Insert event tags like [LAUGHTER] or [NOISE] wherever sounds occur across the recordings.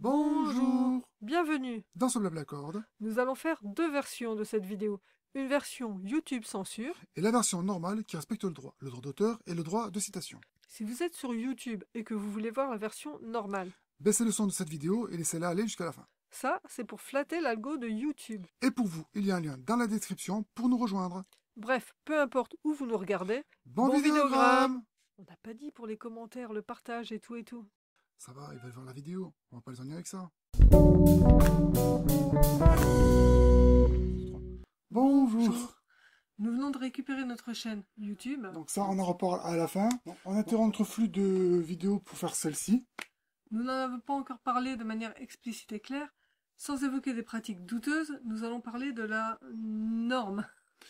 Bonjour Bienvenue Dans ce blabla corde, nous allons faire deux versions de cette vidéo. Une version YouTube censure et la version normale qui respecte le droit, le droit d'auteur et le droit de citation. Si vous êtes sur YouTube et que vous voulez voir la version normale, baissez le son de cette vidéo et laissez-la aller jusqu'à la fin. Ça, c'est pour flatter l'algo de YouTube. Et pour vous, il y a un lien dans la description pour nous rejoindre. Bref, peu importe où vous nous regardez, bon, bon vidéogramme On n'a pas dit pour les commentaires, le partage et tout et tout. Ça va, ils veulent voir la vidéo. On va pas les ennuyer avec ça. Bonjour. Nous venons de récupérer notre chaîne YouTube. Donc ça, on en reparle à la fin. On interrompt notre flux de vidéos pour faire celle-ci. Nous n'en avons pas encore parlé de manière explicite et claire. Sans évoquer des pratiques douteuses, nous allons parler de la norme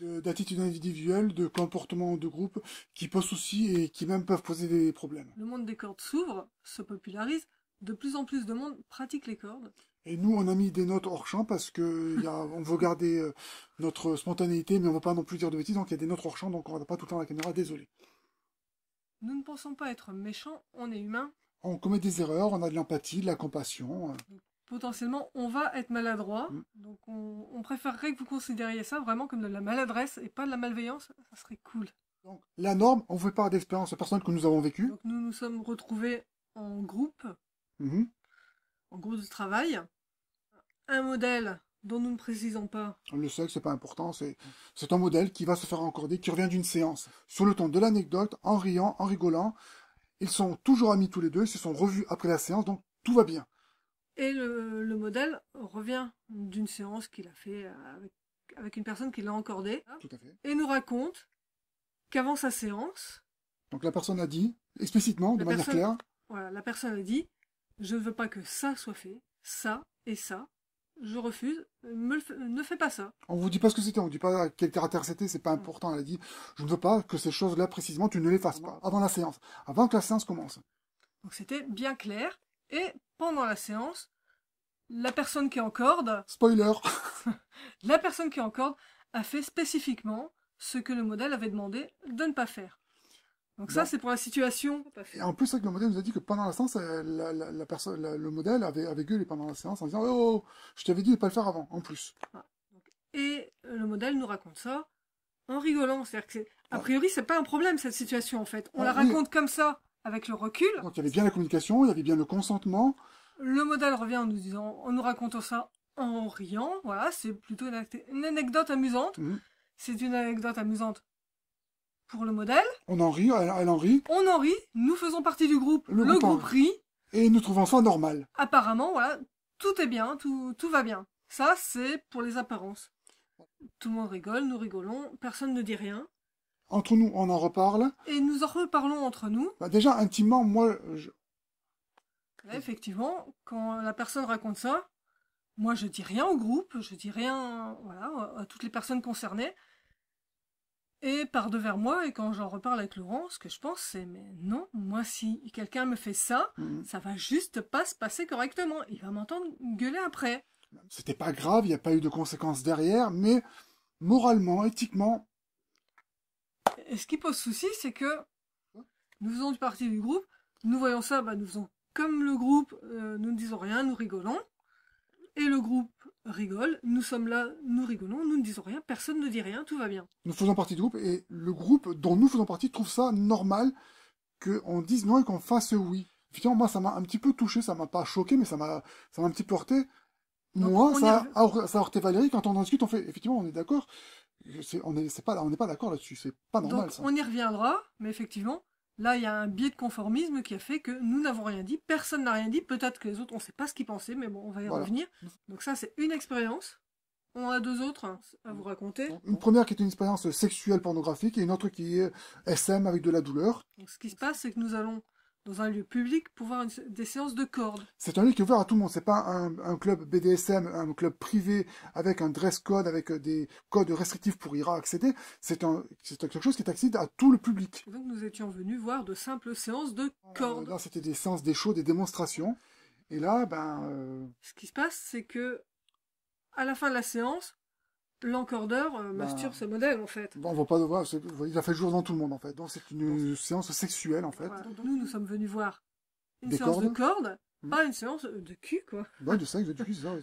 d'attitude individuelle, de comportement de groupe, qui posent souci et qui même peuvent poser des problèmes. Le monde des cordes s'ouvre, se popularise, de plus en plus de monde pratique les cordes. Et nous, on a mis des notes hors champ parce qu'on [LAUGHS] on veut garder euh, notre spontanéité, mais on ne veut pas non plus dire de bêtises, donc il y a des notes hors champ, donc on ne pas tout le temps la caméra, désolé. Nous ne pensons pas être méchants, on est humain. On commet des erreurs, on a de l'empathie, de la compassion. Euh potentiellement on va être maladroit. Mm. Donc on, préférerait que vous considériez ça vraiment comme de la maladresse et pas de la malveillance. Ça serait cool. la norme, on fait pas d'expérience personnelle que nous avons vécue nous nous sommes retrouvés en groupe, mhm. en groupe de travail. Un modèle dont nous ne précisons pas. on Le que c'est pas important, c'est, c'est un modèle qui va se faire encorder, qui revient d'une séance. Sur le ton de l'anecdote, en riant, en rigolant, ils sont toujours amis tous les deux, ils se sont revus après la séance, donc tout va bien. Et le, modèle revient d'une séance qu'il a fait avec, une personne qui l'a encordée. Tout à fait. Et nous raconte qu'avant sa séance. Donc la personne a dit, explicitement, de manière claire. Voilà, la personne a dit Je ne veux pas que ça soit fait, ça et ça. Je refuse, ne fais pas ça. On vous dit pas ce que c'était, on vous dit pas quel caractère c'était, c'est pas hmm. important. Elle a dit Je ne veux pas que ces choses-là précisément, tu ne les fasses pas avant la séance, avant que la séance commence. Donc c'était bien clair. Et pendant la séance, la personne qui est en corde. Spoiler [LAUGHS] La personne qui est en a fait spécifiquement ce que le modèle avait demandé de ne pas faire. Donc ça, c'est pour la situation. Et en plus, le modèle nous a dit que pendant la séance, euh, le modèle avait, gueulé pendant la séance en disant oh, oh, je t'avais dit de ne pas le faire avant, en plus. Ah, et le modèle nous raconte ça en rigolant. C'est-à-dire que, a priori, n'est pas un problème, cette situation, en fait. On ah, la raconte comme ça, avec le recul. Donc il y avait bien la communication, il y avait bien le consentement. Le modèle revient en nous disant, en nous racontant ça en riant, voilà, c'est plutôt une, anecdote amusante. Mhm. C'est une anecdote amusante pour le modèle. On en rit, elle, en rit. On en rit, nous faisons partie du groupe, le, groupe, rit. Et nous trouvons ça normal. Apparemment, voilà, tout est bien, tout, va bien. Ça, c'est pour les apparences. Tout le monde rigole, nous rigolons, personne ne dit rien. Entre nous, on en reparle. Et nous en reparlons entre nous. Bah, déjà, intimement, moi, je, effectivement, quand la personne raconte ça, moi je dis rien au groupe, je dis rien voilà, à toutes les personnes concernées. Et par devers moi, et quand j'en reparle avec Laurent, ce que je pense, c'est mais non, moi si quelqu'un me fait ça, mm. ça va juste pas se passer correctement. Il va m'entendre gueuler après. C'était pas grave, il n'y a pas eu de conséquences derrière, mais moralement, éthiquement. Et ce qui pose souci, c'est que nous faisons du parti du groupe, nous voyons ça, bah, nous faisons comme le groupe, euh, nous ne disons rien, nous rigolons. Et le groupe rigole, nous sommes là, nous rigolons, nous ne disons rien, personne ne dit rien, tout va bien. Nous faisons partie du groupe et le groupe dont nous faisons partie trouve ça normal qu'on dise non et qu'on fasse oui. Effectivement, moi, ça m'a un petit peu touché, ça m'a pas choqué, mais ça m'a, ça m'a un petit peu heurté. Moi, ça, a... heurté Valérie, quand on en discute, on fait, effectivement, on est d'accord. on n'est pas, on pas d'accord là-dessus, c'est pas normal. On y reviendra, mais effectivement, Là, il y a un biais de conformisme qui a fait que nous n'avons rien dit, personne n'a rien dit, peut-être que les autres, on ne sait pas ce qu'ils pensaient, mais bon, on va y revenir. Donc ça, c'est une expérience. On a deux autres à vous raconter. Une première qui est une expérience sexuelle pornographique et une autre qui est SM avec de la douleur. ce qui se passe, c'est que nous allons dans un lieu public pour voir des séances de cordes. C'est un lieu qui est ouvert à tout le monde. C'est pas un, club BDSM, un club privé avec un dress code, avec euh, des codes restrictifs pour y accéder. C'est un, c'est quelque chose qui est accessible à tout le public. donc nous étions venus voir de simples séances de euh, cordes. là, c'était des séances, des shows, des démonstrations. Et là, ben. Euh, Ce qui se passe, c'est que à la fin de la séance, l'encordeur bah. masturbe ce modèle en fait. Bon, on va pas devoir, il a fait le jour dans tout le monde en fait. Donc c'est une séance sexuelle en fait. nous nous sommes venus voir une Des séance cordes. de cordes, hmm. pas une séance de cul quoi. Ouais, de sexe, de cul, c'est ça. Je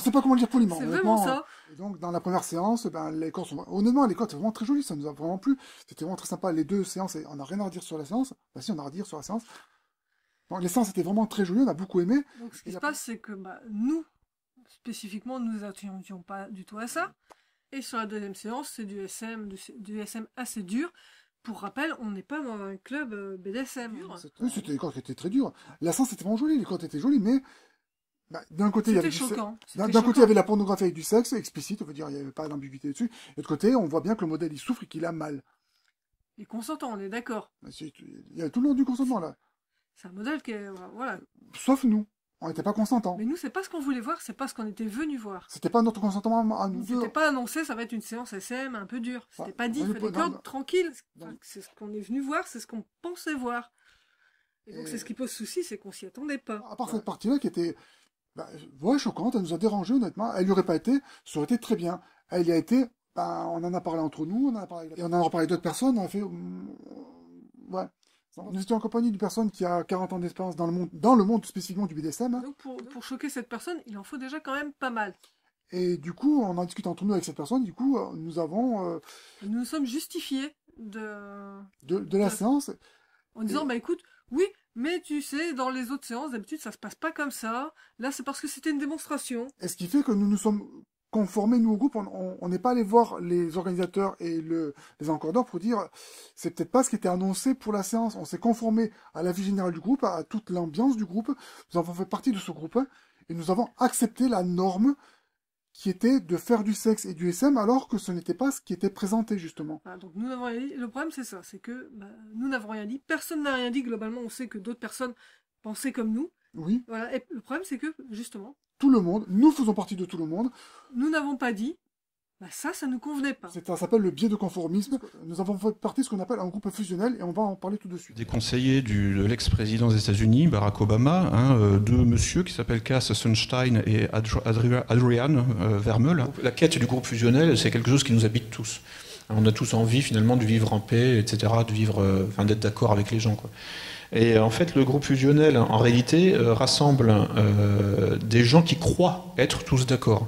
sait pas comment le dire poliment. [LAUGHS] C'est vraiment ça. donc dans la première séance, ben les cordes sont honnêtement les cordes c'est vraiment très joli, ça nous a vraiment plu. C'était vraiment très sympa les deux séances. Et on n'a rien à redire sur la séance. Bah si, on a à redire sur la séance. Donc les séances étaient vraiment très jolies, on a beaucoup aimé. Donc ce qui se passe, c'est que bah, nous, spécifiquement, nous n'attendions pas du tout à ça. Et sur la deuxième séance, c'est du SM, du, SM assez dur. Pour rappel, on n'est pas dans un club euh, BDSM. Oui, c'était des cordes qui étaient très dures. La séance était vraiment jolie, les cordes étaient jolies, mais bah, d'un côté, il y avait D'un côté, il y avait la pornographie avec du sexe explicite, on veut dire, il n'y avait pas d'ambiguïté dessus. Et de côté, on voit bien que le modèle, il souffre et qu'il a mal. Et consentant, on est d'accord. Bah, il y a tout le monde du consentement, là. C'est un modèle qui est, voilà. Sauf nous. On n'était pas consentant. Mais nous, c'est pas ce qu'on voulait voir, c'est pas ce qu'on était venu voir. C'était pas notre consentement à nous C'était pas annoncé, ça va être une séance SM un peu dure. C'était n'était pas dit, fallait était tranquille. C'est ce qu'on est venu voir, c'est ce qu'on pensait voir. Et, donc, c'est ce qui pose souci, c'est qu'on s'y attendait pas. À part cette partie-là qui était, bah, ouais, choquante, elle nous a dérangé, honnêtement. Elle aurait pas été, ça aurait été très bien. Elle y a été, bah, on en a parlé entre nous, on en a parlé, et on en a parlé d'autres personnes, on a fait, mm, ouais. Nous étions en compagnie d'une personne qui a 40 ans d'expérience dans le monde, dans le monde spécifiquement du BDSM. Donc pour, pour, choquer cette personne, il en faut déjà quand même pas mal. Et du coup, on en discute entre nous avec cette personne, du coup, euh, nous avons... Euh, nous nous sommes justifiés de... De, la séance. En disant, bah écoute, oui, mais tu sais, dans les autres séances, d'habitude, ça se passe pas comme ça. Là, c'est parce que c'était une démonstration. Et ce qui fait que nous nous sommes conformer nous au groupe, on n'est pas allé voir les organisateurs et le, les encordeurs pour dire c'est peut-être pas ce qui était annoncé pour la séance. On s'est conformé à la vie générale du groupe, à, toute l'ambiance du groupe. Nous avons fait partie de ce groupe et nous avons accepté la norme qui était de faire du sexe et du SM alors que ce n'était pas ce qui était présenté justement. donc nous n'avons rien Le problème c'est ça, c'est que bah, nous n'avons rien dit. Personne n'a rien dit. Globalement, on sait que d'autres personnes pensaient comme nous. Oui. Voilà. Et le problème c'est que justement. Tout le monde, nous faisons partie de tout le monde nous n'avons pas dit, bah ça, ça ne nous convenait pas. Ça s'appelle le biais de conformisme. Nous avons fait partie de ce qu'on appelle un groupe fusionnel et on va en parler tout de suite. Des conseillers du, de l'ex-président des États-Unis, Barack Obama, hein, euh, deux messieurs qui s'appellent Cass Sunstein et Adrian euh, Vermeul. La quête du groupe fusionnel, c'est quelque chose qui nous habite tous. On a tous envie finalement de vivre en paix, etc., de vivre, euh, d'être d'accord avec les gens. Et en fait, le groupe fusionnel, en réalité, rassemble des gens qui croient être tous d'accord.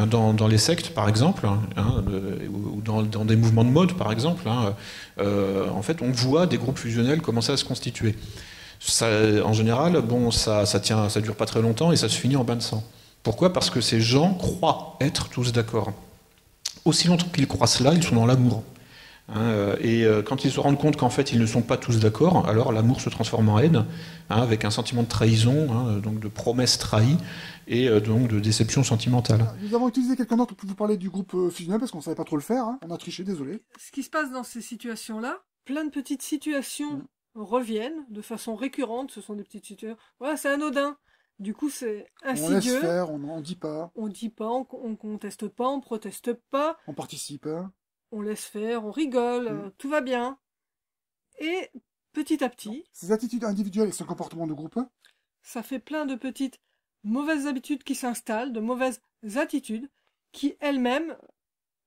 Hein, dans, les sectes, par exemple, hein, hein, ou dans, des mouvements de mode, par exemple, euh, en fait, on voit des groupes fusionnels commencer à se constituer. en général, bon, ça, ça tient, ça dure pas très longtemps et ça se finit en bain de sang. Pourquoi Parce que ces gens croient être tous d'accord. Aussi longtemps qu'ils croient cela, ils sont dans l'amour. Hein, euh, et euh, quand ils se rendent compte qu'en fait ils ne sont pas tous d'accord, alors l'amour se transforme en haine, hein, avec un sentiment de trahison, hein, euh, donc de promesse trahie, et donc de déception sentimentale. Nous avons utilisé quelqu'un d'autre pour vous parler du groupe fusionnel parce qu'on savait pas trop le faire, on a triché, désolé. Ce qui se passe dans ces situations-là, plein de petites situations reviennent de façon récurrente, ce sont des petites situations. Voilà, c'est anodin. Du coup, c'est insidieux. On laisse on ne dit pas. On dit pas, on, conteste pas, on proteste pas. On participe on laisse faire, on rigole, mm. euh, tout va bien. Et petit à petit. Ces attitudes individuelles et ce comportement de groupe Ça fait plein de petites mauvaises habitudes qui s'installent, de mauvaises attitudes qui elles-mêmes,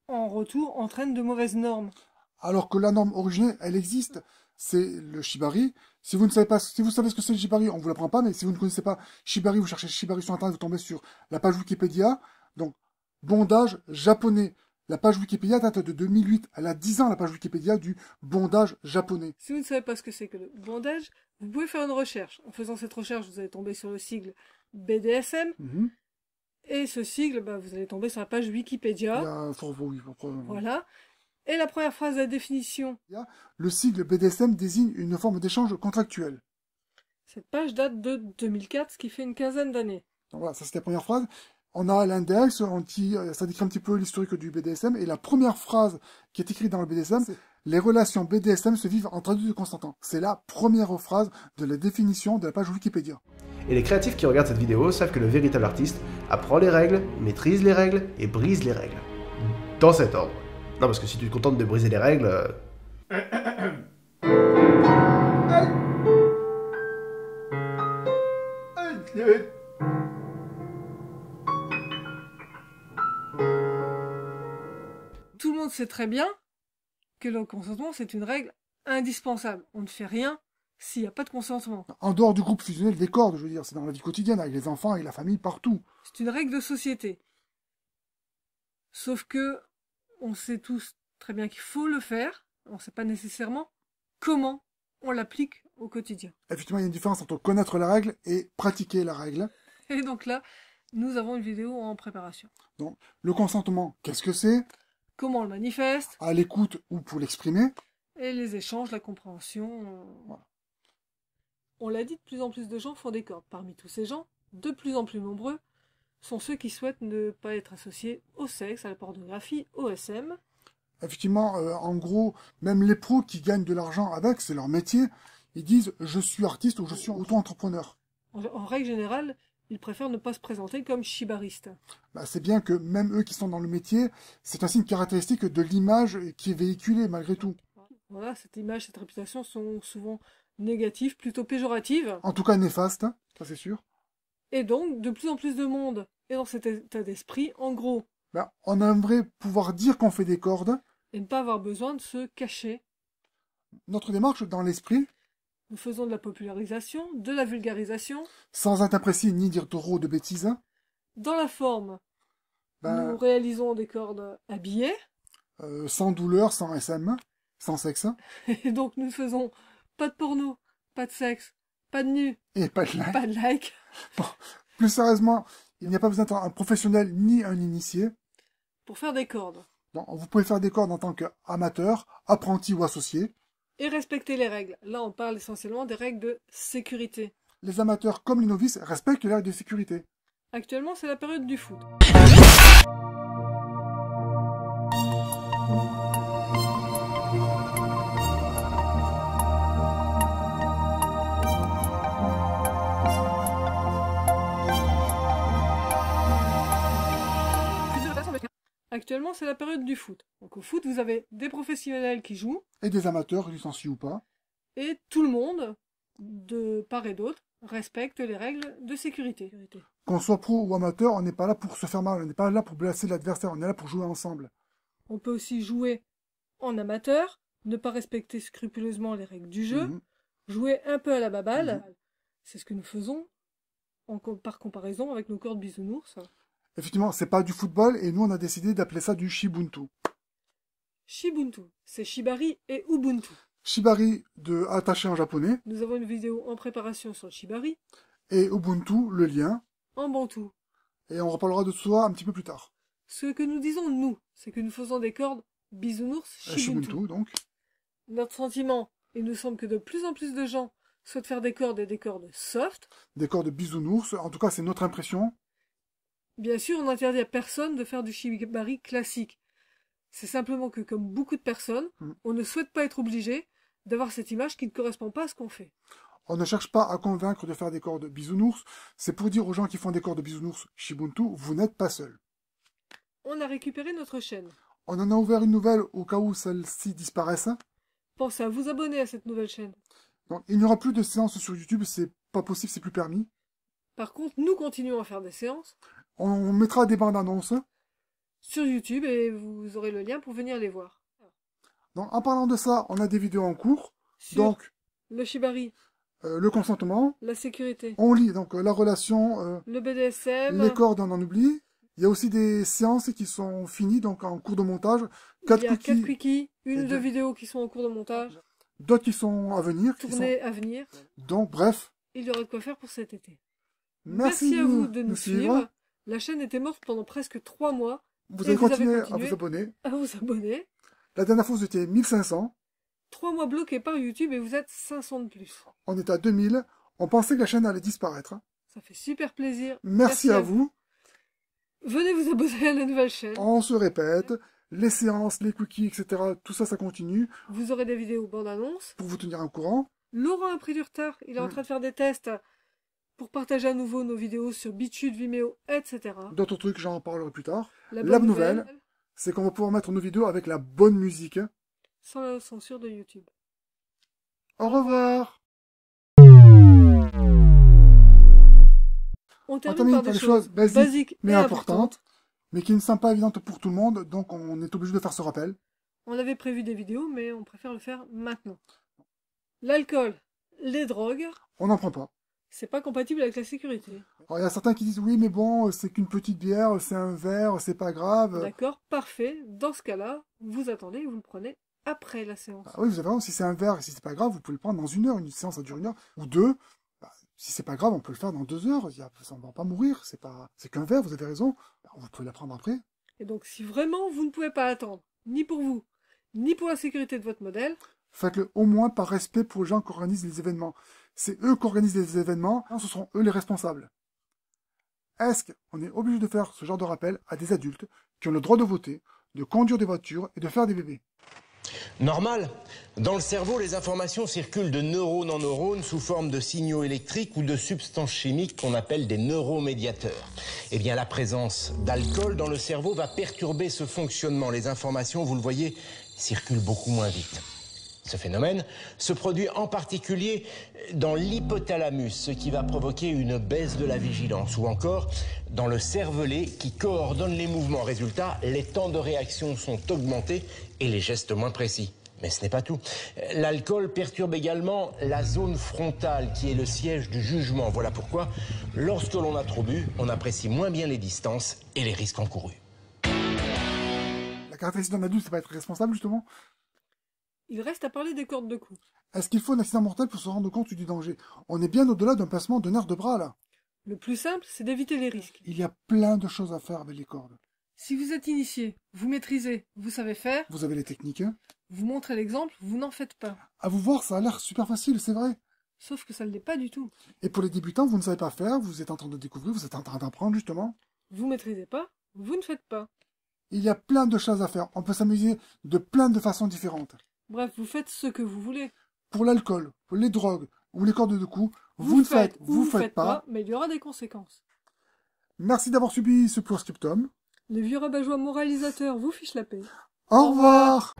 en retour, entraînent de mauvaises normes. Alors que la norme originelle, elle existe. C'est le shibari. Si vous ne savez pas, si vous savez ce que c'est le shibari, on vous l'apprend pas, mais si vous ne connaissez pas shibari, vous cherchez shibari sur internet, vous tombez sur la page Wikipédia. Donc, bondage japonais. La page Wikipédia date de 2008. Elle a 10 ans, la page Wikipédia du bondage japonais. Si vous ne savez pas ce que c'est que le bondage, vous pouvez faire une recherche. En faisant cette recherche, vous allez tomber sur le sigle BDSM. Mhm. Et ce sigle, bah, vous allez tomber sur la page Wikipédia. voilà. Et la première phrase de la définition. Le sigle BDSM désigne une forme d'échange contractuel. Cette page date de 2004, ce qui fait une quinzaine d'années. voilà, ça c'est la première phrase on a l'index, ça décrit un petit peu l'historique du BDSM, et la première phrase qui est écrite dans le BDSM, c'est les relations BDSM se vivent entre de consentants. C'est la première phrase de la définition de la page Wikipédia. Et les créatifs qui regardent cette vidéo savent que le véritable artiste apprend les règles, maîtrise les règles et brise les règles. Dans cet ordre. Non, parce que si tu te contentes de briser les règles... tout le monde sait très bien que le consentement, c'est une règle indispensable. On ne fait rien s'il n'y a pas de consentement. En dehors du groupe fusionnel des cordes, je veux dire, c'est dans la vie quotidienne, avec les enfants, avec la famille, partout. C'est une règle de société. Sauf que, on sait tous très bien qu'il faut le faire, on ne sait pas nécessairement comment on l'applique au quotidien. Effectivement, il y a une différence entre connaître la règle et pratiquer la règle. Et donc là, nous avons une vidéo en préparation. Donc, le consentement, qu'est-ce que c'est comment on le manifeste. À l'écoute ou pour l'exprimer. Et les échanges, la compréhension. Euh, on l'a dit, de plus en plus de gens font des corps. Parmi tous ces gens, de plus en plus nombreux, sont ceux qui souhaitent ne pas être associés au sexe, à la pornographie, au SM. Effectivement, euh, en gros, même les pros qui gagnent de l'argent avec, c'est leur métier, ils disent je suis artiste ou je suis auto-entrepreneur. en, règle générale, ils préfèrent ne pas se présenter comme chibaristes. Bah, c'est bien que même eux qui sont dans le métier, c'est un signe caractéristique de l'image qui est véhiculée malgré tout. Voilà, cette image, cette réputation sont souvent négatives, plutôt péjoratives. En tout cas néfastes, hein, ça c'est sûr. Et donc, de plus en plus de monde est dans cet état d'esprit, en gros. Bah, on aimerait pouvoir dire qu'on fait des cordes. Et ne pas avoir besoin de se cacher. Notre démarche dans l'esprit, nous faisons de la popularisation, de la vulgarisation. Sans être ni dire trop de bêtises. Hein. Dans la forme, bah, nous réalisons des cordes habillées. Euh, sans douleur, sans SM, sans sexe. [LAUGHS] Et donc nous faisons pas de porno, pas de sexe, pas de nu. Et pas de like. Pas de like. [LAUGHS] plus sérieusement, il n'y a pas besoin d'être un professionnel ni un initié. Pour faire des cordes. vous pouvez faire des cordes en tant qu'amateur, apprenti ou associé et respecter les règles. Là, on parle essentiellement des règles de sécurité. Les amateurs comme les novices respectent les règles de sécurité. Actuellement, c'est la période du foot. Actuellement, c'est la période du foot. Donc au foot, vous avez des professionnels qui jouent. Et des amateurs, licenciés ou pas. Et tout le monde, de part et d'autre, respecte les règles de sécurité. Qu'on soit pro ou amateur, on n'est pas là pour se faire mal, on n'est pas là pour blesser l'adversaire, on est là pour jouer ensemble. On peut aussi jouer en amateur, ne pas respecter scrupuleusement les règles du jeu, mhm. jouer un peu à la baballe, mhm. c'est ce que nous faisons par comparaison avec nos corps de bisounours effectivement, c'est pas du football, et nous, on a décidé d'appeler ça du Shibuntu. Shibuntu, c'est Shibari et Ubuntu. Shibari de attaché en japonais. Nous avons une vidéo en préparation sur le Shibari. Et Ubuntu, le lien. En bantu. Et on reparlera de ça un petit peu plus tard. Ce que nous disons, nous, c'est que nous faisons des cordes bisounours euh, Shibuntu. Shibuntu donc. Notre sentiment, il nous semble que de plus en plus de gens souhaitent faire des cordes et des cordes soft. Des cordes bisounours, en tout cas c'est notre impression. Bien sûr, on n'interdit à personne de faire du shibari classique. C'est simplement que, comme beaucoup de personnes, hmm. on ne souhaite pas être obligé d'avoir cette image qui ne correspond pas à ce qu'on fait. On ne cherche pas à convaincre de faire des cordes de bisounours. C'est pour dire aux gens qui font des cordes de bisounours Shibuntu, vous n'êtes pas seuls. On a récupéré notre chaîne. On en a ouvert une nouvelle au cas où celle-ci disparaisse. Pensez à vous abonner à cette nouvelle chaîne. il n'y aura plus de séances sur YouTube, c'est pas possible, c'est plus permis. Par contre, nous continuons à faire des séances. On mettra des bandes annonces hein. sur YouTube et vous aurez le lien pour venir les voir. Donc, en parlant de ça, on a des vidéos en cours. donc, le shibari, euh, le consentement, la sécurité. On lit donc euh, la relation, euh, le BDSM, les cordes, on en oublie. Il y a aussi des séances qui sont finies, donc en cours de montage. Quatre Il y a une ou deux vidéos qui sont en cours de montage. D'autres qui sont à venir. Tournées à venir. Donc, bref. Il y aura de quoi faire pour cet été. Merci, à vous de nous, suivre. La chaîne était morte pendant presque trois mois. Vous avez, continué à vous abonner. À vous abonner. La dernière fois, vous étiez 1500. Trois mois bloqués par YouTube et vous êtes 500 de plus. On est à 2000. On pensait que la chaîne allait disparaître. Ça fait super plaisir. Merci, à, vous. Venez vous abonner à la nouvelle chaîne. On se répète. Les séances, les cookies, etc. Tout ça, ça continue. Vous aurez des vidéos bande-annonce. Pour vous tenir au courant. Laurent a pris du retard. Il est en hmm. train de faire des tests pour partager à nouveau nos vidéos sur Bitude, Vimeo, etc. D'autres trucs, j'en parlerai plus tard. La bonne, nouvelle, c'est qu'on va pouvoir mettre nos vidéos avec la bonne musique. Sans la censure de YouTube. Au revoir On termine, par, des, choses, basiques, mais importantes, mais qui ne sont pas évidentes pour tout le monde, donc on est obligé de faire ce rappel. On avait prévu des vidéos, mais on préfère le faire maintenant. L'alcool, les drogues. On n'en prend pas c'est pas compatible avec la sécurité. il y a certains qui disent oui, mais bon, c'est qu'une petite bière, c'est un verre, c'est pas grave. D'accord, parfait. Dans ce cas-là, vous attendez, vous le prenez après la séance. Ah oui, vous avez raison. Si c'est un verre, et si c'est pas grave, vous pouvez le prendre dans une heure. Une séance, dure une heure ou deux. Bah, si c'est pas grave, on peut le faire dans deux heures. Il a, ça ne va pas mourir. C'est pas, c'est qu'un verre. Vous avez raison. Bah, vous pouvez la prendre après. Et donc, si vraiment vous ne pouvez pas attendre, ni pour vous, ni pour la sécurité de votre modèle, faites-le au moins par respect pour les gens qui organisent les événements. C'est eux qui organisent les événements, hein, ce seront eux les responsables. Est-ce qu'on est obligé de faire ce genre de rappel à des adultes qui ont le droit de voter, de conduire des voitures et de faire des bébés Normal. Dans le cerveau, les informations circulent de neurone en neurone sous forme de signaux électriques ou de substances chimiques qu'on appelle des neuromédiateurs. Eh bien, la présence d'alcool dans le cerveau va perturber ce fonctionnement. Les informations, vous le voyez, circulent beaucoup moins vite. Ce phénomène se produit en particulier dans l'hypothalamus, ce qui va provoquer une baisse de la vigilance, ou encore dans le cervelet qui coordonne les mouvements. Résultat, les temps de réaction sont augmentés et les gestes moins précis. Mais ce n'est pas tout. L'alcool perturbe également la zone frontale qui est le siège du jugement. Voilà pourquoi, lorsque l'on a trop bu, on apprécie moins bien les distances et les risques encourus. La caractéristique d'un adulte, c'est pas être responsable justement il reste à parler des cordes de cou. Est-ce qu'il faut un accident mortel pour se rendre compte du danger On est bien au-delà d'un placement de nerfs de bras, là. Le plus simple, c'est d'éviter les risques. Il y a plein de choses à faire avec les cordes. Si vous êtes initié, vous maîtrisez, vous savez faire. Vous avez les techniques. Hein vous montrez l'exemple, vous n'en faites pas. À vous voir, ça a l'air super facile, c'est vrai. Sauf que ça ne l'est pas du tout. Et pour les débutants, vous ne savez pas faire, vous êtes en train de découvrir, vous êtes en train d'apprendre, justement. Vous maîtrisez pas, vous ne faites pas. Il y a plein de choses à faire. On peut s'amuser de plein de façons différentes. Bref, vous faites ce que vous voulez. Pour l'alcool, les drogues ou les cordes de cou, vous, ne le faites, vous, ne faites, pas, mais il y aura des conséquences. Merci d'avoir subi ce post-scriptum. Les vieux rabat moralisateurs vous fichent la paix. Au, revoir.